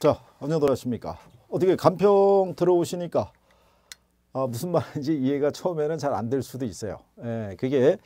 자, 안녕들 하십니까. 어떻게 간평 들어오시니까 아, 무슨 말인지 이해가 처음에는 잘 안 될 수도 있어요. 예, 그게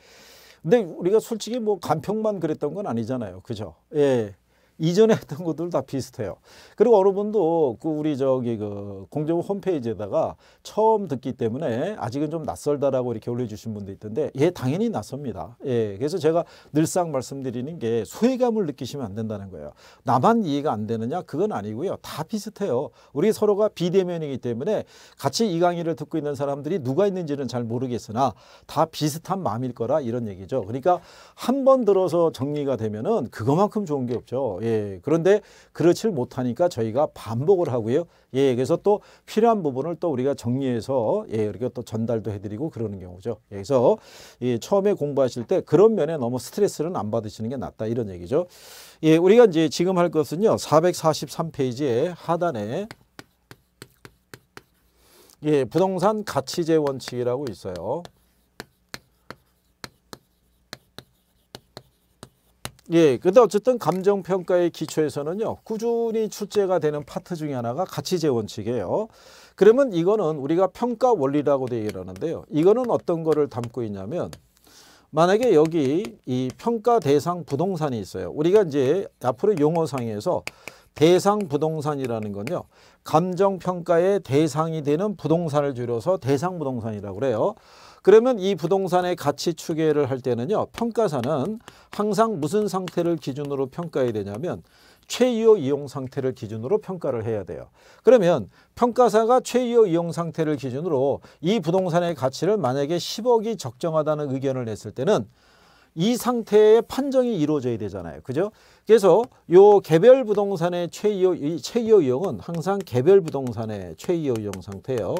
근데 우리가 솔직히 뭐 간평만 그랬던 건 아니잖아요. 그죠? 예. 이전에 했던 것들 다 비슷해요. 그리고 여러 분도 그 우리 저기 그 공정부 홈페이지에다가 처음 듣기 때문에 아직은 좀 낯설다라고 이렇게 올려주신 분도 있던데 예 당연히 낯섭니다. 예 그래서 제가 늘상 말씀드리는 게 소외감을 느끼시면 안 된다는 거예요. 나만 이해가 안 되느냐 그건 아니고요. 다 비슷해요. 우리 서로가 비대면이기 때문에 같이 이 강의를 듣고 있는 사람들이 누가 있는지는 잘 모르겠으나 다 비슷한 마음일 거라 이런 얘기죠. 그러니까 한 번 들어서 정리가 되면은 그거만큼 좋은 게 없죠. 예. 그런데 그렇지 못하니까 저희가 반복을 하고요. 예. 그래서 또 필요한 부분을 또 우리가 정리해서 예. 이렇게 또 전달도 해드리고 그러는 경우죠. 예. 그래서 예. 처음에 공부하실 때 그런 면에 너무 스트레스는 안 받으시는 게 낫다 이런 얘기죠. 예. 우리가 이제 지금 할 것은요. 443페이지에 하단에 예, 부동산 가치제 원칙이라고 있어요. 예, 근데 어쨌든 감정 평가의 기초에서는요. 꾸준히 출제가 되는 파트 중에 하나가 가치 재원칙이에요. 그러면 이거는 우리가 평가 원리라고 얘기를 하는데요. 이거는 어떤 거를 담고 있냐면 만약에 여기 이 평가 대상 부동산이 있어요. 우리가 이제 앞으로 용어상에서 대상 부동산이라는 건요. 감정 평가의 대상이 되는 부동산을 줄여서 대상 부동산이라고 그래요. 그러면 이 부동산의 가치 추계를 할 때는요. 평가사는 항상 무슨 상태를 기준으로 평가해야 되냐면 최이효 이용 상태를 기준으로 평가를 해야 돼요. 그러면 평가사가 최이호 이용 상태를 기준으로 이 부동산의 가치를 만약에 10억이 적정하다는 의견을 냈을 때는 이 상태의 판정이 이루어져야 되잖아요. 그죠? 그래서 요 개별 부동산의 최이호 이용은 항상 개별 부동산의 최이호 이용 상태예요.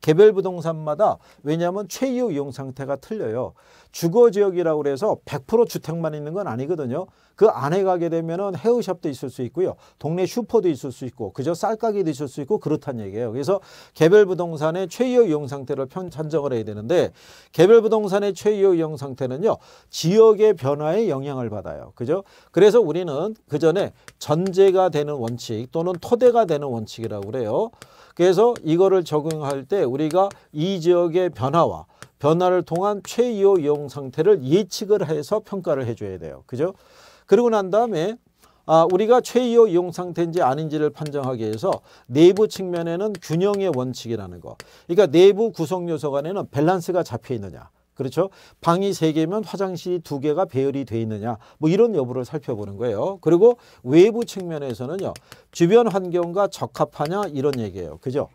개별 부동산마다 왜냐하면 최이용 이용 상태가 틀려요. 주거 지역이라고 그래서 100% 주택만 있는 건 아니거든요. 그 안에 가게 되면은 헤어샵도 있을 수 있고요. 동네 슈퍼도 있을 수 있고 그저 쌀가게도 있을 수 있고 그렇다는 얘기예요. 그래서 개별 부동산의 최이어 이용 상태를 선정을 해야 되는데 개별 부동산의 최이어 이용 상태는요. 지역의 변화에 영향을 받아요. 그죠? 그래서 우리는 그 전에 전제가 되는 원칙 또는 토대가 되는 원칙이라고 그래요. 그래서 이거를 적용할 때 우리가 이 지역의 변화와 변화를 통한 최이호 이용 상태를 예측을 해서 평가를 해줘야 돼요. 그죠? 그리고 난 다음에 아, 우리가 최이호 이용 상태인지 아닌지를 판정하기 위해서 내부 측면에는 균형의 원칙이라는 거. 그러니까 내부 구성 요소 간에는 밸런스가 잡혀 있느냐. 그렇죠? 방이 세개면 화장실이 두개가 배열이 돼 있느냐 뭐 이런 여부를 살펴보는 거예요. 그리고 외부 측면에서는요. 주변 환경과 적합하냐 이런 얘기예요. 그죠?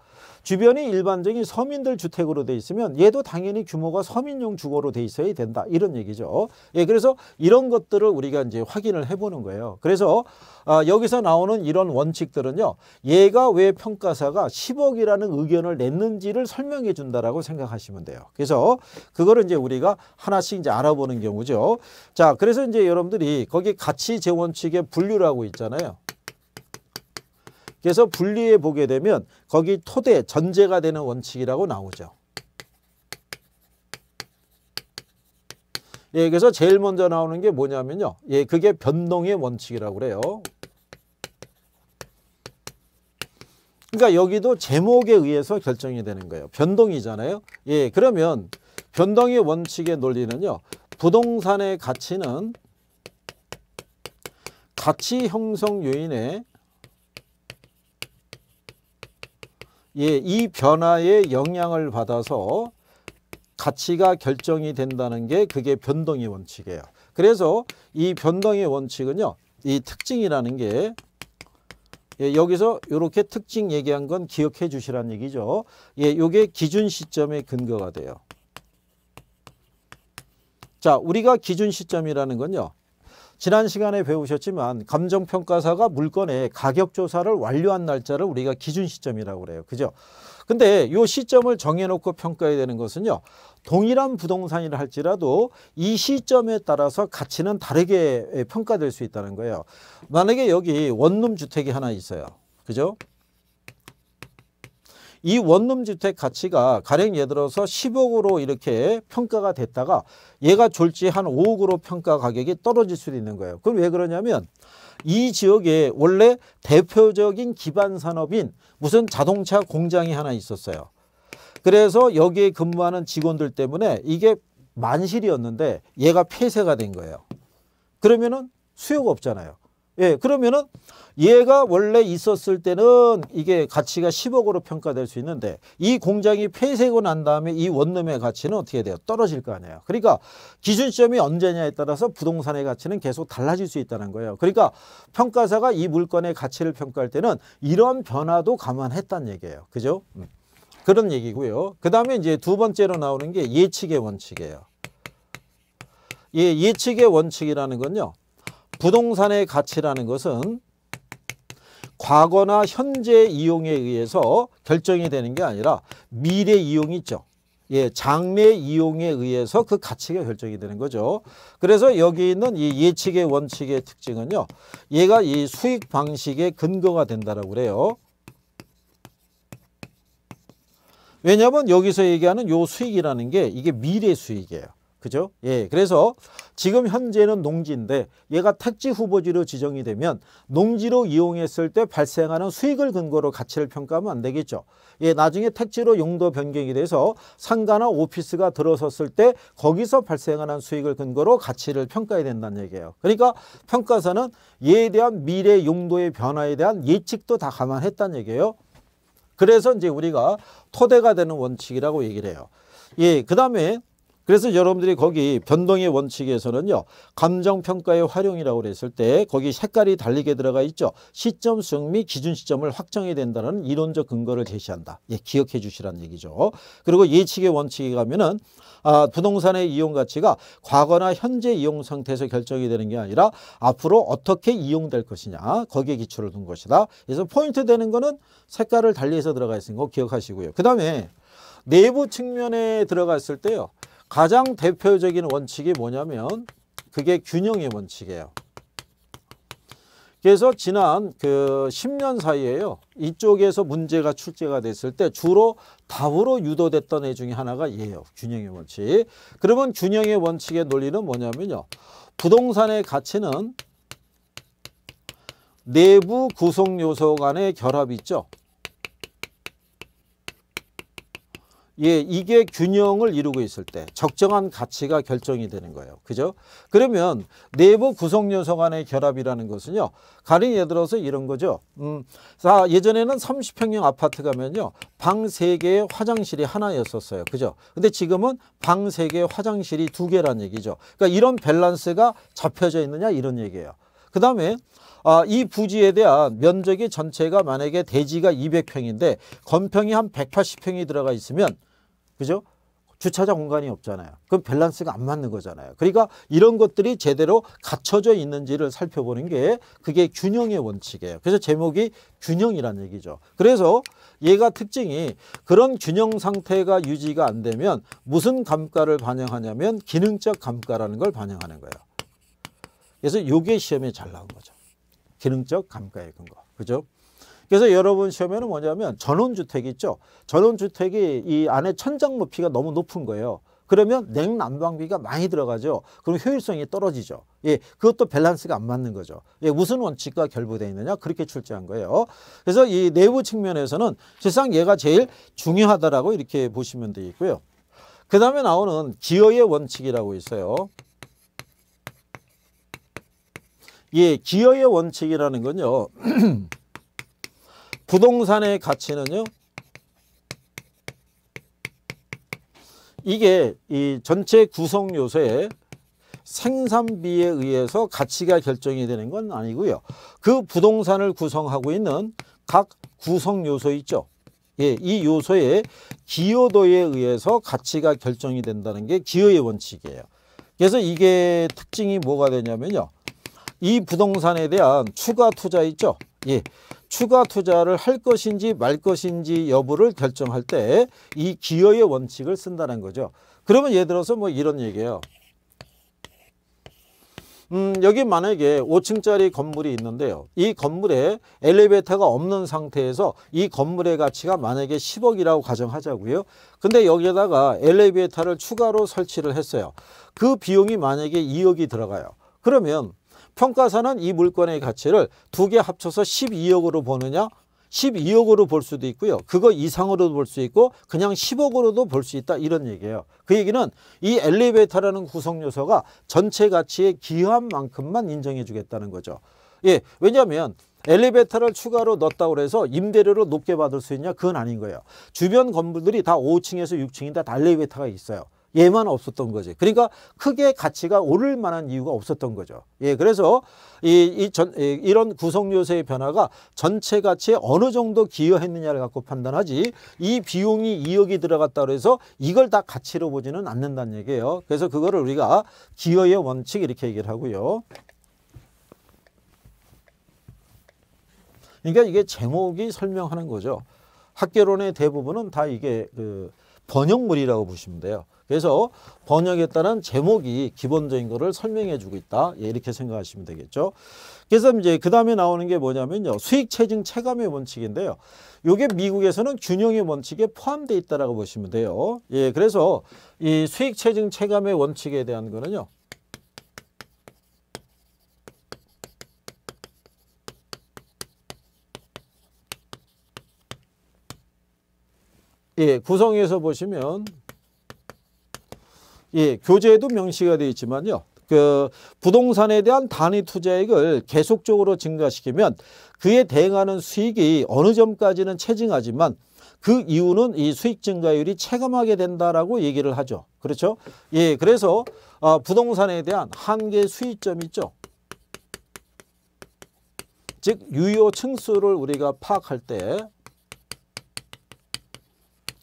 주변이 일반적인 서민들 주택으로 돼 있으면 얘도 당연히 규모가 서민용 주거로 돼 있어야 된다. 이런 얘기죠. 예, 그래서 이런 것들을 우리가 이제 확인을 해보는 거예요. 그래서 아, 여기서 나오는 이런 원칙들은요. 얘가 왜 평가사가 10억이라는 의견을 냈는지를 설명해 준다라고 생각하시면 돼요. 그래서 그거를 이제 우리가 하나씩 이제 알아보는 경우죠. 자, 그래서 이제 여러분들이 거기 가치 재원칙의 분류라고 있잖아요. 그래서 분리해 보게 되면 거기 토대, 전제가 되는 원칙이라고 나오죠. 예, 그래서 제일 먼저 나오는 게 뭐냐면요. 예, 그게 변동의 원칙이라고 그래요. 그러니까 여기도 제목에 의해서 결정이 되는 거예요. 변동이잖아요. 예, 그러면 변동의 원칙의 논리는요. 부동산의 가치는 가치 형성 요인의 예, 이 변화에 영향을 받아서 가치가 결정이 된다는 게 그게 변동의 원칙이에요. 그래서 이 변동의 원칙은요. 이 특징이라는 게 예, 여기서 이렇게 특징 얘기한 건 기억해 주시라는 얘기죠. 예, 이게 기준 시점의 근거가 돼요. 자, 우리가 기준 시점이라는 건요. 지난 시간에 배우셨지만 감정평가사가 물건의 가격조사를 완료한 날짜를 우리가 기준 시점이라고 그래요. 그죠? 근데 요 시점을 정해놓고 평가해야 되는 것은요. 동일한 부동산이라 할지라도 이 시점에 따라서 가치는 다르게 예, 평가될 수 있다는 거예요. 만약에 여기 원룸 주택이 하나 있어요. 그죠? 이 원룸 주택 가치가 가령 예를 들어서 10억으로 이렇게 평가가 됐다가 얘가 졸지 한 5억으로 평가 가격이 떨어질 수도 있는 거예요. 그럼 왜 그러냐면 이 지역에 원래 대표적인 기반 산업인 무슨 자동차 공장이 하나 있었어요. 그래서 여기에 근무하는 직원들 때문에 이게 만실이었는데 얘가 폐쇄가 된 거예요. 그러면은 수요가 없잖아요. 예, 그러면은 얘가 원래 있었을 때는 이게 가치가 10억으로 평가될 수 있는데 이 공장이 폐쇄고 난 다음에 이 원룸의 가치는 어떻게 돼요? 떨어질 거 아니에요. 그러니까 기준점이 언제냐에 따라서 부동산의 가치는 계속 달라질 수 있다는 거예요. 그러니까 평가사가 이 물건의 가치를 평가할 때는 이런 변화도 감안했다는 얘기예요. 그죠? 음. 그런 얘기고요. 그 다음에 이제 두 번째로 나오는 게 예측의 원칙이에요. 예, 예측의 원칙이라는 건요. 부동산의 가치라는 것은 과거나 현재 이용에 의해서 결정이 되는 게 아니라 미래 이용이 있죠. 예, 장래 이용에 의해서 그 가치가 결정이 되는 거죠. 그래서 여기 있는 이 예측의 원칙의 특징은요. 얘가 이 수익 방식의 근거가 된다고 그래요. 왜냐하면 여기서 얘기하는 요 수익이라는 게 이게 미래 수익이에요. 그죠? 예. 그래서 지금 현재는 농지인데 얘가 택지 후보지로 지정이 되면 농지로 이용했을 때 발생하는 수익을 근거로 가치를 평가하면 안 되겠죠. 예, 나중에 택지로 용도 변경이 돼서 상가나 오피스가 들어섰을 때 거기서 발생하는 수익을 근거로 가치를 평가해야 된다는 얘기예요. 그러니까 평가사는 얘에 대한 미래 용도의 변화에 대한 예측도 다 감안했다는 얘기예요. 그래서 이제 우리가 토대가 되는 원칙이라고 얘기를 해요. 예, 그 다음에 그래서 여러분들이 거기 변동의 원칙에서는요. 감정평가의 활용이라고 그랬을 때 거기 색깔이 달리게 들어가 있죠. 시점 수및 기준 시점을 확정해야 된다는 이론적 근거를 제시한다. 예, 기억해 주시라는 얘기죠. 그리고 예측의 원칙에 가면은 아, 부동산의 이용 가치가 과거나 현재 이용 상태에서 결정이 되는 게 아니라 앞으로 어떻게 이용될 것이냐 거기에 기초를 둔 것이다. 그래서 포인트 되는 거는 색깔을 달리해서 들어가 있는 거 기억하시고요. 그 다음에 내부 측면에 들어갔을 때요. 가장 대표적인 원칙이 뭐냐면 그게 균형의 원칙이에요. 그래서 지난 그 10년 사이에요. 이쪽에서 문제가 출제가 됐을 때 주로 답으로 유도됐던 애 중에 하나가 얘예요. 균형의 원칙. 그러면 균형의 원칙의 논리는 뭐냐면요. 부동산의 가치는 내부 구성 요소 간의 결합이 있죠. 예, 이게 균형을 이루고 있을 때 적정한 가치가 결정이 되는 거예요. 그죠? 그러면 내부 구성 요소 간의 결합이라는 것은요. 가령 예를 들어서 이런 거죠. 음, 자, 예전에는 30평형 아파트 가면요. 방 3개에 화장실이 하나였었어요. 그죠? 근데 지금은 방 3개에 화장실이 두개란 얘기죠. 그러니까 이런 밸런스가 잡혀져 있느냐 이런 얘기예요. 그 다음에 아, 이 부지에 대한 면적이 전체가 만약에 대지가 200평인데 건평이 한 180평이 들어가 있으면 그죠? 주차장 공간이 없잖아요. 그럼 밸런스가 안 맞는 거잖아요. 그러니까 이런 것들이 제대로 갖춰져 있는지를 살펴보는 게 그게 균형의 원칙이에요. 그래서 제목이 균형이란 얘기죠. 그래서 얘가 특징이 그런 균형 상태가 유지가 안 되면 무슨 감가를 반영하냐면 기능적 감가라는 걸 반영하는 거예요. 그래서 요게 시험에 잘 나온 거죠. 기능적 감가의 근거. 그죠? 그래서 여러분 시험에는 뭐냐면 전원주택 있죠. 전원주택이 이 안에 천장 높이가 너무 높은 거예요. 그러면 냉난방비가 많이 들어가죠. 그럼 효율성이 떨어지죠. 예, 그것도 밸런스가 안 맞는 거죠. 예, 무슨 원칙과 결부되어 있느냐 그렇게 출제한 거예요. 그래서 이 내부 측면에서는 실상 얘가 제일 중요하다라고 이렇게 보시면 되겠고요. 그 다음에 나오는 기여의 원칙이라고 있어요. 예, 기여의 원칙이라는 건요. 부동산의 가치는요. 이게 이 전체 구성 요소에 생산비에 의해서 가치가 결정이 되는 건 아니고요. 그 부동산을 구성하고 있는 각 구성 요소 있죠. 예, 이 요소의 기여도에 의해서 가치가 결정이 된다는 게 기여의 원칙이에요. 그래서 이게 특징이 뭐가 되냐면요. 이 부동산에 대한 추가 투자 있죠. 예, 추가 투자를 할 것인지 말 것인지 여부를 결정할 때 이 기여의 원칙을 쓴다는 거죠. 그러면 예를 들어서 뭐 이런 얘기예요. 음, 여기 만약에 5층짜리 건물이 있는데요. 이 건물에 엘리베이터가 없는 상태에서 이 건물의 가치가 만약에 10억이라고 가정하자고요. 근데 여기에다가 엘리베이터를 추가로 설치를 했어요. 그 비용이 만약에 2억이 들어가요. 그러면 평가사는이 물건의 가치를 두 개 합쳐서 12억으로 보느냐 12억으로 볼 수도 있고요. 그거 이상으로도 볼 수 있고 그냥 10억으로도 볼 수 있다 이런 얘기예요. 그 얘기는 이 엘리베이터라는 구성요소가 전체 가치에 기여한 만큼만 인정해 주겠다는 거죠. 예, 왜냐하면 엘리베이터를 추가로 넣었다고 해서 임대료를 높게 받을 수 있냐? 그건 아닌 거예요. 주변 건물들이 다 5층에서 6층인데 다 엘리베이터가 있어요. 얘만 없었던 거지. 그러니까 크게 가치가 오를 만한 이유가 없었던 거죠. 예, 그래서 이, 이 전, 이런 구성 요소의 변화가 전체 가치에 어느 정도 기여했느냐를 갖고 판단하지 이 비용이 2억이 들어갔다 고해서 이걸 다 가치로 보지는 않는다는 얘기예요. 그래서 그거를 우리가 기여의 원칙 이렇게 얘기를 하고요. 그러니까 이게 제목이 설명하는 거죠. 학계론의 대부분은 다 이게 그 번역물이라고 보시면 돼요. 그래서 번역에 따른 제목이 기본적인 것을 설명해 주고 있다. 예, 이렇게 생각하시면 되겠죠. 그래서 이제 그 다음에 나오는 게 뭐냐면요. 수익 체증 체감의 원칙인데요. 이게 미국에서는 균형의 원칙에 포함되어 있다라고 보시면 돼요. 예, 그래서 이 수익 체증 체감의 원칙에 대한 거는요. 예, 구성에서 보시면 예, 교재에도 명시가 되어 있지만요. 그 부동산에 대한 단위 투자액을 계속적으로 증가시키면 그에 대응하는 수익이 어느 점까지는 체증하지만 그 이유는 이 수익 증가율이 체감하게 된다라고 얘기를 하죠. 그렇죠? 예, 그래서 어, 부동산에 대한 한계 수익점이 있죠. 즉 유효 층수를 우리가 파악할 때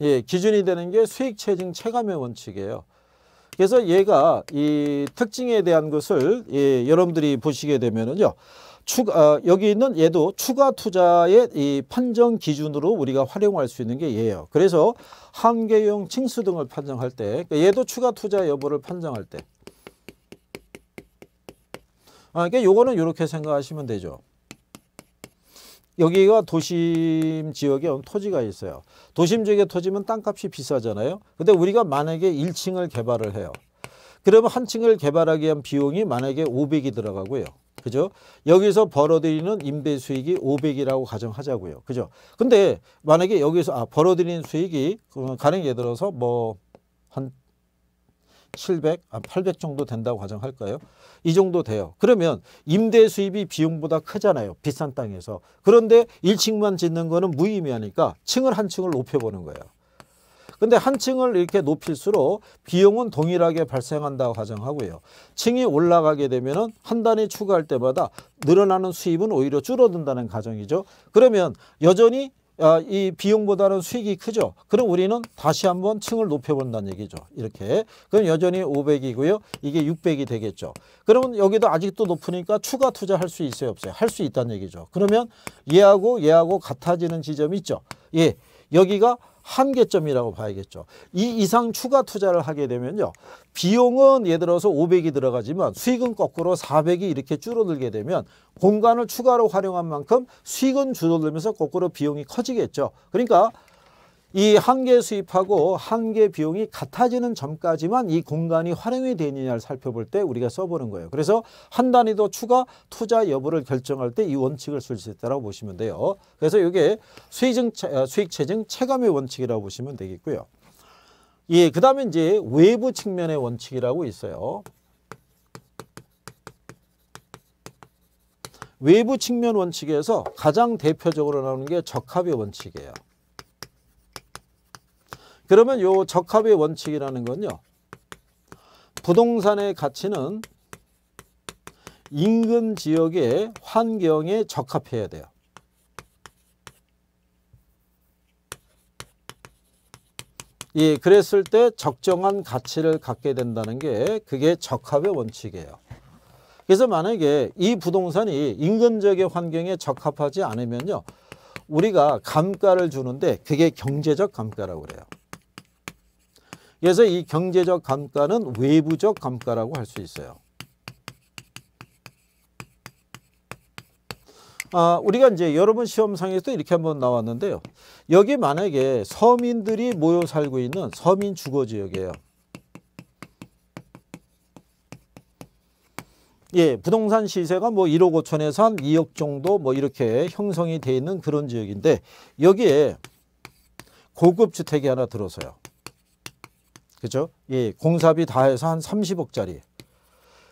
예, 기준이 되는 게 수익 체증 체감의 원칙이에요. 그래서 얘가 이 특징에 대한 것을 예, 여러분들이 보시게 되면은요. 추가, 어, 여기 있는 얘도 추가 투자의 이 판정 기준으로 우리가 활용할 수 있는 게 얘예요. 그래서 한계용 층수 등을 판정할 때 그러니까 얘도 추가 투자 여부를 판정할 때 아, 그러니까 요거는 이렇게 생각하시면 되죠. 여기가 도심 지역에 토지가 있어요. 도심 지역에 토지면 땅값이 비싸잖아요. 근데 우리가 만약에 1층을 개발을 해요. 그러면 한 층을 개발하기 위한 비용이 만약에 500이 들어가고요. 그죠? 여기서 벌어들이는 임대 수익이 500이라고 가정하자고요. 그죠? 근데 만약에 여기서 아 벌어들이는 수익이 그 가령 예를 들어서 뭐한 700, 800 아, 정도 된다고 가정할까요? 이 정도 돼요. 그러면 임대 수입이 비용보다 크잖아요. 비싼 땅에서. 그런데 1층만 짓는 거는 무의미하니까 층을 한 층을 높여보는 거예요. 근데 한 층을 이렇게 높일수록 비용은 동일하게 발생한다고 가정하고요. 층이 올라가게 되면 한 단위 추가할 때마다 늘어나는 수입은 오히려 줄어든다는 가정이죠. 그러면 여전히 아, 이 비용보다는 수익이 크죠. 그럼 우리는 다시 한번 층을 높여본다는 얘기죠. 이렇게. 그럼 여전히 500이고요. 이게 600이 되겠죠. 그러면 여기도 아직도 높으니까 추가 투자할 수 있어요? 없어요? 할 수 있다는 얘기죠. 그러면 얘하고 얘하고 같아지는 지점이 있죠. 예, 여기가 한계점이라고 봐야겠죠. 이 이상 추가 투자를 하게 되면요. 비용은 예를 들어서 500이 들어가지만 수익은 거꾸로 400이 이렇게 줄어들게 되면 공간을 추가로 활용한 만큼 수익은 줄어들면서 거꾸로 비용이 커지겠죠. 그러니까 이한개 수입하고 한개 비용이 같아지는 점까지만 이 공간이 활용이 되느냐를 살펴볼 때 우리가 써보는 거예요. 그래서 한 단위도 추가 투자 여부를 결정할 때 이 원칙을 쓸 수 있다고 보시면 돼요. 그래서 이게 어, 수익 수익체증 체감의 원칙이라고 보시면 되겠고요. 예, 그 다음에 이제 외부 측면의 원칙이라고 있어요. 외부 측면 원칙에서 가장 대표적으로 나오는 게 적합의 원칙이에요. 그러면 요 적합의 원칙이라는 건요. 부동산의 가치는 인근 지역의 환경에 적합해야 돼요. 예, 그랬을 때 적정한 가치를 갖게 된다는 게 그게 적합의 원칙이에요. 그래서 만약에 이 부동산이 인근 지역의 환경에 적합하지 않으면요. 우리가 감가를 주는데 그게 경제적 감가라고 그래요. 그래서 이 경제적 감가는 외부적 감가라고 할 수 있어요. 아, 우리가 이제 여러분 시험상에서도 이렇게 한번 나왔는데요. 여기 만약에 서민들이 모여 살고 있는 서민 주거지역이에요. 예, 부동산 시세가 뭐 1억 5천에서 한 2억 정도 뭐 이렇게 형성이 돼 있는 그런 지역인데 여기에 고급 주택이 하나 들어서요. 그죠? 렇 예, 공사비 다 해서 한 30억짜리.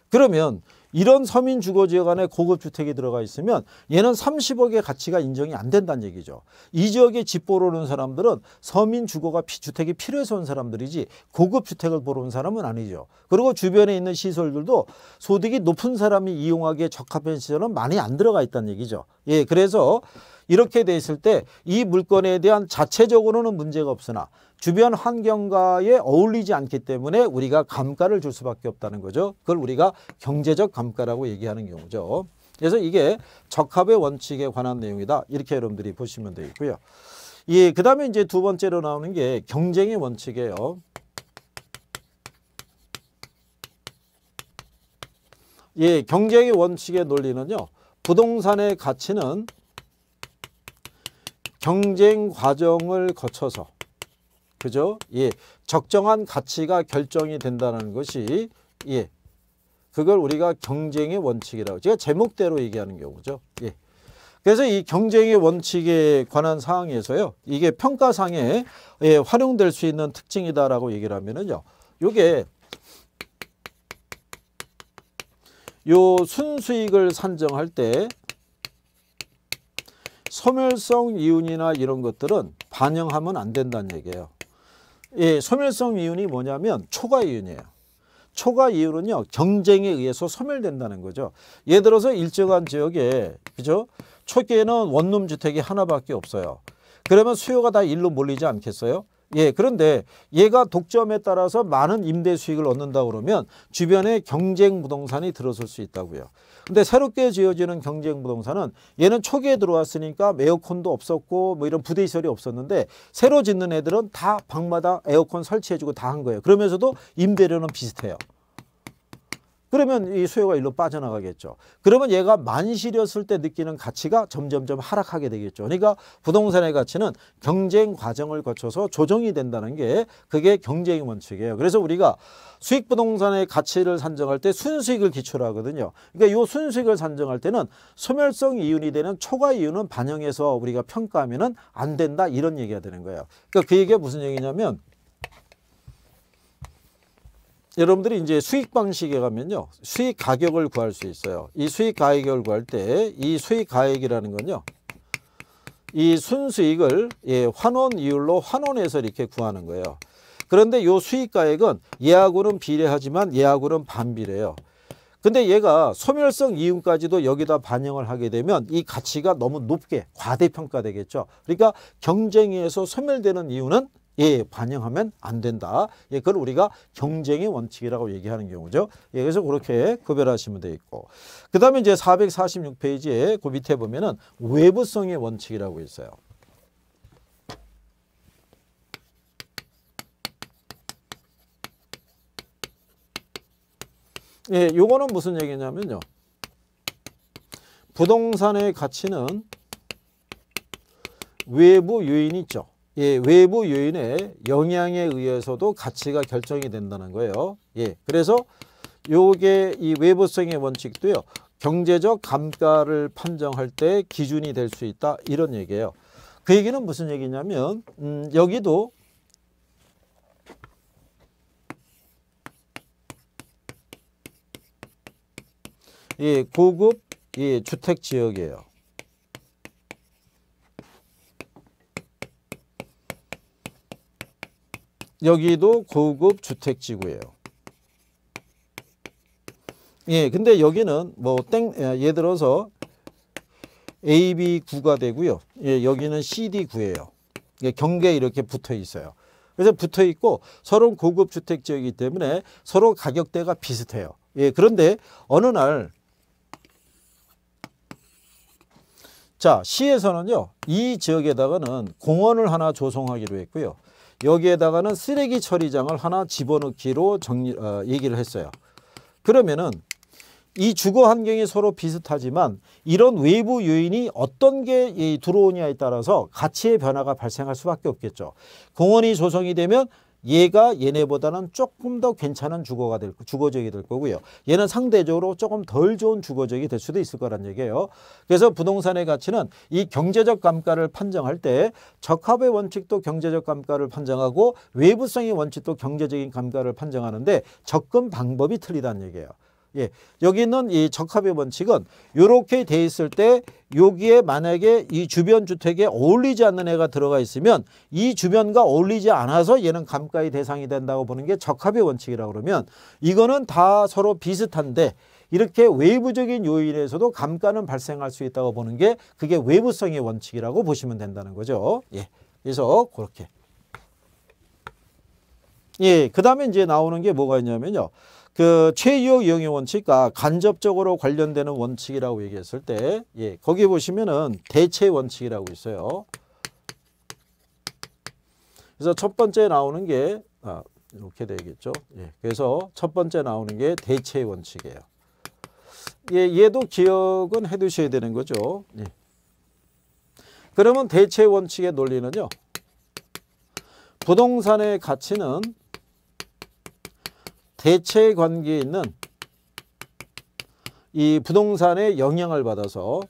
그러면 이런 서민 주거 지역 안에 고급 주택이 들어가 있으면 얘는 30억의 가치가 인정이 안 된다는 얘기죠. 이 지역에 집 보러 오는 사람들은 서민 주거가 주택이 필요해서 온 사람들이지 고급 주택을 보러 온 사람은 아니죠. 그리고 주변에 있는 시설들도 소득이 높은 사람이 이용하기에 적합한 시설은 많이 안 들어가 있다는 얘기죠. 예, 그래서 이렇게 돼 있을 때 이 물건에 대한 자체적으로는 문제가 없으나 주변 환경과에 어울리지 않기 때문에 우리가 감가를 줄 수밖에 없다는 거죠. 그걸 우리가 경제적 감가라고 얘기하는 경우죠. 그래서 이게 적합의 원칙에 관한 내용이다. 이렇게 여러분들이 보시면 되겠고요. 예, 그 다음에 이제 두 번째로 나오는 게 경쟁의 원칙이에요. 예, 경쟁의 원칙의 논리는요. 부동산의 가치는 경쟁 과정을 거쳐서 그죠? 예. 적정한 가치가 결정이 된다는 것이 예. 그걸 우리가 경쟁의 원칙이라고 제가 제목대로 얘기하는 경우죠. 예. 그래서 이 경쟁의 원칙에 관한 사항에서요. 이게 평가상에 예, 활용될 수 있는 특징이다라고 얘기를 하면은요. 요게 요 순수익을 산정할 때 소멸성 이윤이나 이런 것들은 반영하면 안 된다는 얘기예요. 예, 소멸성 이윤이 뭐냐면 초과 이윤이에요. 초과 이윤은요 경쟁에 의해서 소멸된다는 거죠. 예를 들어서 일정한 지역에 그죠? 초기에는 원룸 주택이 하나밖에 없어요. 그러면 수요가 다 일로 몰리지 않겠어요? 예, 그런데 얘가 독점에 따라서 많은 임대 수익을 얻는다 그러면 주변에 경쟁 부동산이 들어설 수 있다고요. 근데 새롭게 지어지는 경쟁 부동산은 얘는 초기에 들어왔으니까 에어컨도 없었고 뭐 이런 부대시설이 없었는데 새로 짓는 애들은 다 방마다 에어컨 설치해주고 다 한 거예요. 그러면서도 임대료는 비슷해요. 그러면 이 수요가 일로 빠져나가겠죠. 그러면 얘가 만실이었을 때 느끼는 가치가 점점점 하락하게 되겠죠. 그러니까 부동산의 가치는 경쟁 과정을 거쳐서 조정이 된다는 게 그게 경쟁의 원칙이에요. 그래서 우리가 수익 부동산의 가치를 산정할 때 순수익을 기초로 하거든요. 그러니까 이 순수익을 산정할 때는 소멸성 이윤이 되는 초과 이윤은 반영해서 우리가 평가하면 안 된다 이런 얘기가 되는 거예요. 그러니까 그 얘기가 무슨 얘기냐면 여러분들이 이제 수익 방식에 가면요. 수익 가격을 구할 수 있어요. 이 수익 가액을 구할 때 이 수익 가액이라는 건요. 이 순수익을 예, 환원 이율로 환원해서 이렇게 구하는 거예요. 그런데 요 수익 가액은 얘하고는 비례하지만 얘하고는 반비례요. 근데 얘가 소멸성 이윤까지도 여기다 반영을 하게 되면 이 가치가 너무 높게 과대평가되겠죠. 그러니까 경쟁에서 소멸되는 이유는 예, 반영하면 안 된다. 예, 그걸 우리가 경쟁의 원칙이라고 얘기하는 경우죠. 예, 그래서 그렇게 구별하시면 되겠고. 그 다음에 이제 446페이지에 그 밑에 보면은 외부성의 원칙이라고 있어요. 예, 요거는 무슨 얘기냐면요. 부동산의 가치는 외부 요인이 있죠. 예, 외부 요인의 영향에 의해서도 가치가 결정이 된다는 거예요. 예, 그래서 요게 이 외부성의 원칙도요. 경제적 감가를 판정할 때 기준이 될 수 있다 이런 얘기예요. 그 얘기는 무슨 얘기냐면 음, 여기도 예, 고급 예, 주택 지역이에요. 여기도 고급 주택지구예요. 예, 근데 여기는 뭐 땡, 예 들어서 AB구가 되고요. 예, 여기는 CD구예요. 예, 경계 이렇게 붙어 있어요. 그래서 붙어 있고 서로 고급 주택 지역이기 때문에 서로 가격대가 비슷해요. 예, 그런데 어느 날 자, 시에서는요. 이 지역에다가는 공원을 하나 조성하기로 했고요. 여기에다가는 쓰레기 처리장을 하나 집어넣기로 정리, 어, 얘기를 했어요. 그러면은 이 주거 환경이 서로 비슷하지만 이런 외부 요인이 어떤 게 들어오냐에 따라서 가치의 변화가 발생할 수밖에 없겠죠. 공원이 조성이 되면 얘가 얘네보다는 조금 더 괜찮은 주거가 될 주거적이 될 거고요. 얘는 상대적으로 조금 덜 좋은 주거적이 될 수도 있을 거란 얘기예요. 그래서 부동산의 가치는 이 경제적 감가를 판정할 때 적합의 원칙도 경제적 감가를 판정하고 외부성의 원칙도 경제적인 감가를 판정하는데 접근 방법이 틀리다는 얘기예요. 예, 여기는 있이 적합의 원칙은 이렇게 돼 있을 때 여기에 만약에 이 주변 주택에 어울리지 않는 애가 들어가 있으면 이 주변과 어울리지 않아서 얘는 감가의 대상이 된다고 보는 게 적합의 원칙이라고 그러면 이거는 다 서로 비슷한데 이렇게 외부적인 요인에서도 감가는 발생할 수 있다고 보는 게 그게 외부성의 원칙이라고 보시면 된다는 거죠. 예. 그래서 그렇게. 예, 그 다음에 이제 나오는 게 뭐가 있냐면요. 그최유영이의 원칙과 간접적으로 관련되는 원칙이라고 얘기했을 때 예, 거기 보시면은 대체 원칙이라고 있어요. 그래서 첫 번째 나오는 게 아, 이렇게 되겠죠. 예, 그래서 첫 번째 나오는 게 대체 원칙이에요. 예, 얘도 기억은 해두셔야 되는 거죠. 예. 그러면 대체 원칙의 논리는요. 부동산의 가치는 대체 관계에 있는 이 부동산의 영향을 받아서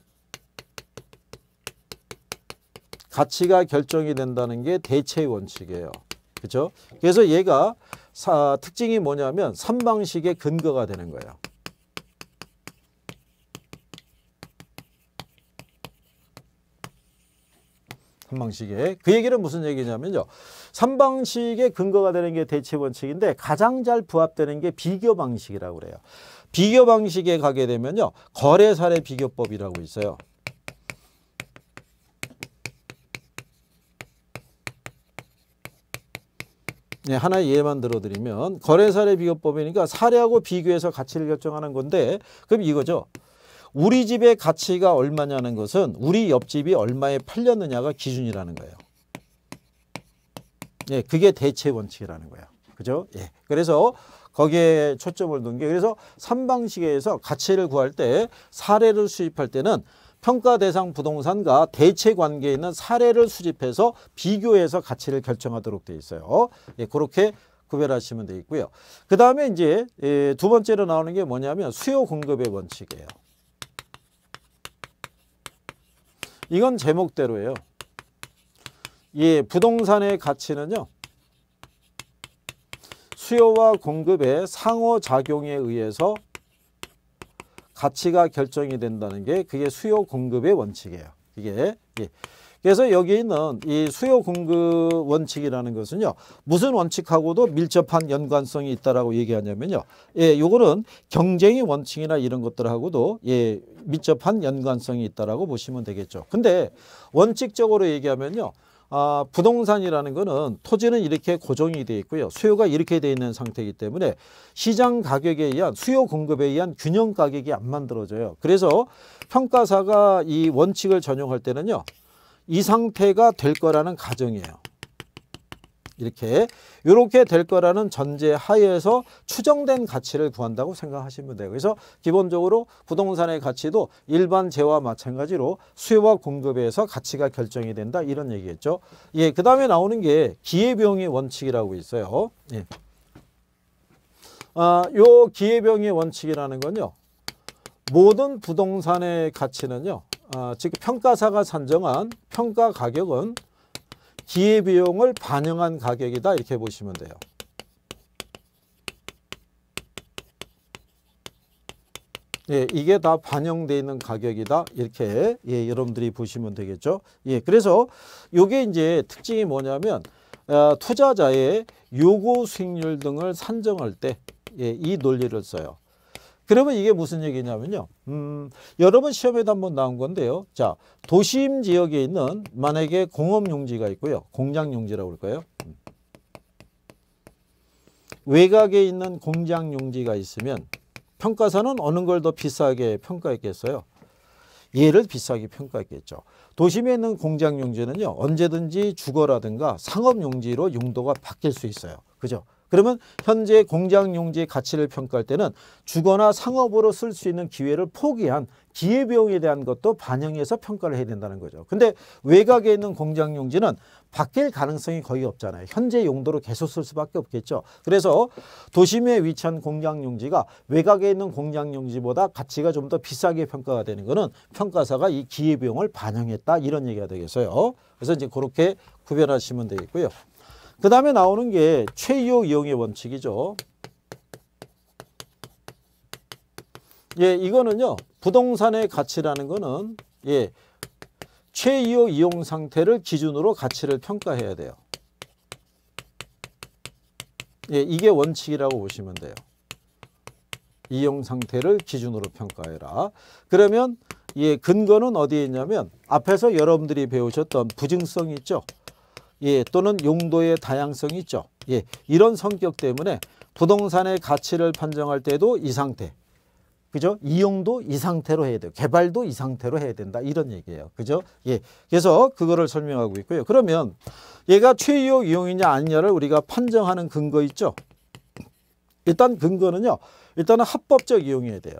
가치가 결정이 된다는 게 대체 원칙이에요. 그렇죠? 그래서 얘가 사, 특징이 뭐냐면 삼방식의 근거가 되는 거예요. 삼방식의 그 얘기는 무슨 얘기냐면요. 삼방식의 근거가 되는 게 대체 원칙인데 가장 잘 부합되는 게 비교 방식이라고 그래요. 비교 방식에 가게 되면요. 거래 사례 비교법이라고 있어요. 예, 네, 하나의 예만 들어드리면 거래 사례 비교법이니까 사례하고 비교해서 가치를 결정하는 건데 그럼 이거죠. 우리 집의 가치가 얼마냐는 것은 우리 옆집이 얼마에 팔렸느냐가 기준이라는 거예요. 예, 그게 대체 원칙이라는 거예요. 그죠? 예. 그래서 거기에 초점을 둔 게 그래서 삼방시에서 가치를 구할 때 사례를 수집할 때는 평가 대상 부동산과 대체 관계에 있는 사례를 수집해서 비교해서 가치를 결정하도록 돼 있어요. 예, 그렇게 구별하시면 되겠고요. 그 다음에 이제 예, 두 번째로 나오는 게 뭐냐면 수요 공급의 원칙이에요. 이건 제목대로예요. 예, 부동산의 가치는요. 수요와 공급의 상호작용에 의해서 가치가 결정이 된다는 게 그게 수요 공급의 원칙이에요. 이게 예. 그래서 여기 있는 이 수요 공급 원칙이라는 것은요. 무슨 원칙하고도 밀접한 연관성이 있다라고 얘기하냐면요. 예, 요거는 경쟁의 원칙이나 이런 것들하고도 예, 밀접한 연관성이 있다라고 보시면 되겠죠. 근데 원칙적으로 얘기하면요. 아, 부동산이라는 거는 토지는 이렇게 고정이 돼 있고요. 수요가 이렇게 돼 있는 상태이기 때문에 시장 가격에 의한 수요 공급에 의한 균형 가격이 안 만들어져요. 그래서 평가사가 이 원칙을 전용할 때는요. 이 상태가 될 거라는 가정이에요. 이렇게 이렇게 될 거라는 전제 하에서 추정된 가치를 구한다고 생각하시면 돼요. 그래서 기본적으로 부동산의 가치도 일반 재와 마찬가지로 수요와 공급에서 가치가 결정이 된다 이런 얘기겠죠 예, 그 다음에 나오는 게 기회비용의 원칙이라고 있어요. 예. 아, 요 기회비용의 원칙이라는 건요. 모든 부동산의 가치는요. 어, 즉 평가사가 산정한 평가 가격은 기회비용을 반영한 가격이다 이렇게 보시면 돼요. 예, 이게 다 반영되어 있는 가격이다. 이렇게 예, 여러분들이 보시면 되겠죠. 예, 그래서 이게 이제 특징이 뭐냐면 어, 투자자의 요구 수익률 등을 산정할 때 예, 이 논리를 써요. 그러면 이게 무슨 얘기냐면요. 음, 여러 분 시험에도 한번 나온 건데요. 자, 도심 지역에 있는 만약에 공업 용지가 있고요. 공장 용지라고 그까요 음. 외곽에 있는 공장 용지가 있으면 평가사는 어느 걸 더 비싸게 평가했겠어요? 얘를 비싸게 평가했겠죠. 도심에 있는 공장 용지는요. 언제든지 주거라든가 상업 용지로 용도가 바뀔 수 있어요. 그죠? 그러면 현재 공장 용지의 가치를 평가할 때는 주거나 상업으로 쓸 수 있는 기회를 포기한 기회비용에 대한 것도 반영해서 평가를 해야 된다는 거죠. 근데 외곽에 있는 공장 용지는 바뀔 가능성이 거의 없잖아요. 현재 용도로 계속 쓸 수밖에 없겠죠. 그래서 도심에 위치한 공장 용지가 외곽에 있는 공장 용지보다 가치가 좀 더 비싸게 평가가 되는 거는 평가사가 이 기회비용을 반영했다 이런 얘기가 되겠어요. 그래서 이제 그렇게 구별하시면 되겠고요. 그 다음에 나오는 게 최요 이용의 원칙이죠. 예, 이거는요. 부동산의 가치라는 거는 예, 최이오 이용 상태를 기준으로 가치를 평가해야 돼요. 예, 이게 원칙이라고 보시면 돼요. 이용 상태를 기준으로 평가해라. 그러면 예, 근거는 어디에 있냐면 앞에서 여러분들이 배우셨던 부증성이 있죠. 예, 또는 용도의 다양성이 있죠. 예, 이런 성격 때문에 부동산의 가치를 판정할 때도 이 상태, 그죠? 이용도 이 상태로 해야 돼요. 개발도 이 상태로 해야 된다. 이런 얘기예요. 그죠? 예. 그래서 그거를 설명하고 있고요. 그러면 얘가 최요 이용이냐 아니냐를 우리가 판정하는 근거 있죠? 일단 근거는요. 일단은 합법적 이용이어야 돼요.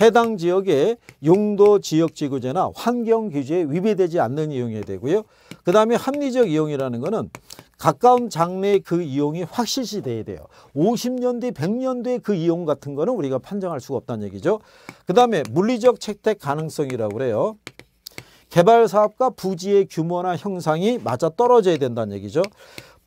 해당 지역의 용도 지역 지구제나 환경 규제에 위배되지 않는 이용이어야 되고요. 그 다음에 합리적 이용이라는 거는 가까운 장래에 그 이용이 확실시 돼야 돼요. 50년 뒤, 100년 뒤에 그 이용 같은 거는 우리가 판정할 수가 없다는 얘기죠. 그 다음에 물리적 채택 가능성이라고 그래요. 개발 사업과 부지의 규모나 형상이 맞아떨어져야 된다는 얘기죠.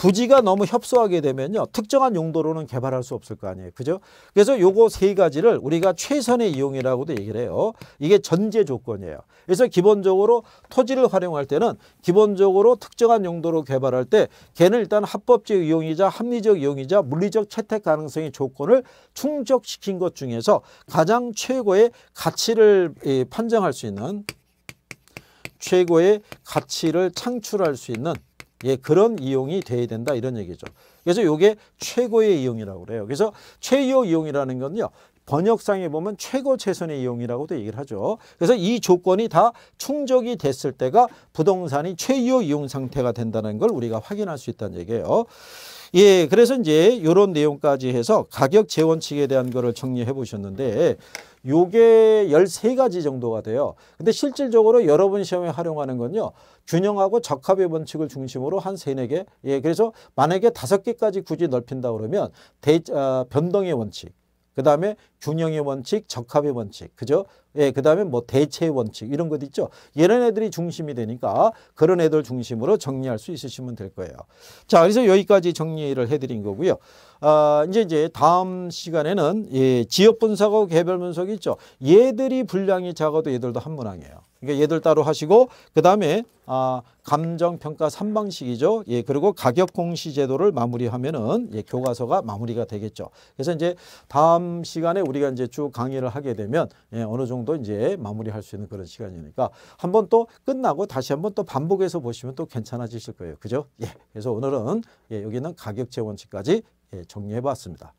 부지가 너무 협소하게 되면요. 특정한 용도로는 개발할 수 없을 거 아니에요. 그죠? 그래서 요거 세 가지를 우리가 최선의 이용이라고도 얘기를 해요. 이게 전제 조건이에요. 그래서 기본적으로 토지를 활용할 때는 기본적으로 특정한 용도로 개발할 때 걔는 일단 합법적 이용이자 합리적 이용이자 물리적 채택 가능성의 조건을 충족시킨 것 중에서 가장 최고의 가치를 판정할 수 있는 최고의 가치를 창출할 수 있는 예, 그런 이용이 돼야 된다 이런 얘기죠. 그래서 이게 최고의 이용이라고 그래요. 그래서 최요 이용이라는 건요. 번역상에 보면 최고 최선의 이용이라고도 얘기를 하죠. 그래서 이 조건이 다 충족이 됐을 때가 부동산이 최요 이용 상태가 된다는 걸 우리가 확인할 수 있다는 얘기예요. 예, 그래서 이제 요런 내용까지 해서 가격 재원칙에 대한 거를 정리해 보셨는데 요게 13가지 정도가 돼요. 근데 실질적으로 여러분 시험에 활용하는 건요. 균형하고 적합의 원칙을 중심으로 한 3, 4개 예, 그래서 만약에 5 개까지 굳이 넓힌다 그러면 대, 아, 변동의 원칙, 그 다음에 균형의 원칙, 적합의 원칙, 그죠? 예, 그 다음에 뭐 대체 원칙 이런 것 있죠. 이런 애들이 중심이 되니까 그런 애들 중심으로 정리할 수 있으시면 될 거예요. 자, 그래서 여기까지 정리를 해드린 거고요. 아, 이제 이제 다음 시간에는 예, 지역 분석하고 개별 분석이 있죠. 얘들이 분량이 작아도 얘들도 한 문항이에요. 그러니까 얘들 따로 하시고 그 다음에 아, 감정평가 삼방식이죠 예, 그리고 가격공시 제도를 마무리하면은 예, 교과서가 마무리가 되겠죠. 그래서 이제 다음 시간에 우리가 이제 쭉 강의를 하게 되면 예, 어느 정도 정도 이제 마무리할 수 있는 그런 시간이니까 한 번 또 끝나고 다시 한번 또 반복해서 보시면 또 괜찮아지실 거예요. 그죠? 예. 그래서 오늘은 예, 여기는 가격제 원칙까지 예, 정리해 봤습니다.